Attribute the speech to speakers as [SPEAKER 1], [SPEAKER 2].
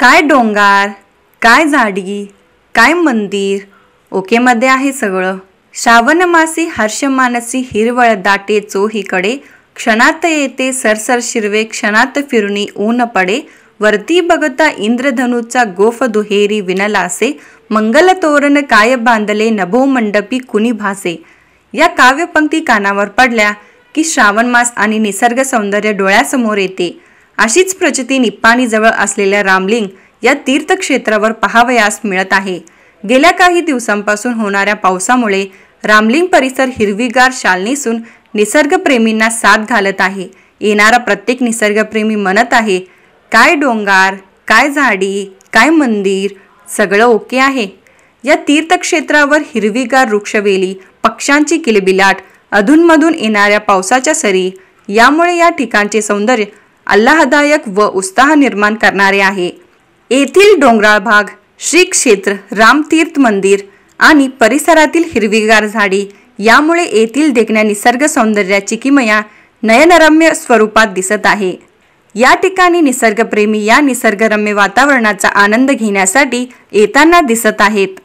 [SPEAKER 1] काय डोंगार काय झाडी काय मंदिर ओकेमध्ये आहे सगळं हर्ष हर्षमानसी हिरवळ दाटे चोहीकडे क्षणात येते सरसर शिरवे क्षणात फिरणी ऊन पडे वरती बघता इंद्रधनुचा गोफ दुहेरी विनलासे मंगल तोरण काय बांधले नभो मंडपी कुणी भासे या काव्यपंक्ती कानावर पडल्या की श्रावण मास आणि निसर्ग सौंदर्य डोळ्यासमोर येते अशीच प्रचिती निप्पाणीजवळ असलेल्या रामलिंग या तीर्थक्षेत्रावर पहावयास मिळत आहे गेल्या काही दिवसांपासून होणाऱ्या पावसामुळे रामलिंग परिसर हिरवीगार शाल निसर्गप्रेमींना साथ घालत आहे येणारा प्रत्येक निसर्गप्रेमी म्हणत आहे काय डोंगार काय झाडी काय मंदिर सगळं ओके आहे या तीर्थक्षेत्रावर हिरवीगार वृक्षवेली पक्ष्यांची किलबिलाट अधूनमधून येणाऱ्या पावसाच्या सरी यामुळे या ठिकाणचे सौंदर्य आल्हादायक व उत्साह निर्माण करणारे आहे येथील डोंगराळ भाग श्री क्षेत्र रामतीर्थ मंदिर आणि परिसरातील हिरवीगार झाडी यामुळे येथील देखण्या निसर्ग सौंदर्याची किमया नयनरम्य स्वरूपात दिसत आहे या ठिकाणी निसर्गप्रेमी या निसर्गरम्य वातावरणाचा आनंद घेण्यासाठी येताना दिसत आहेत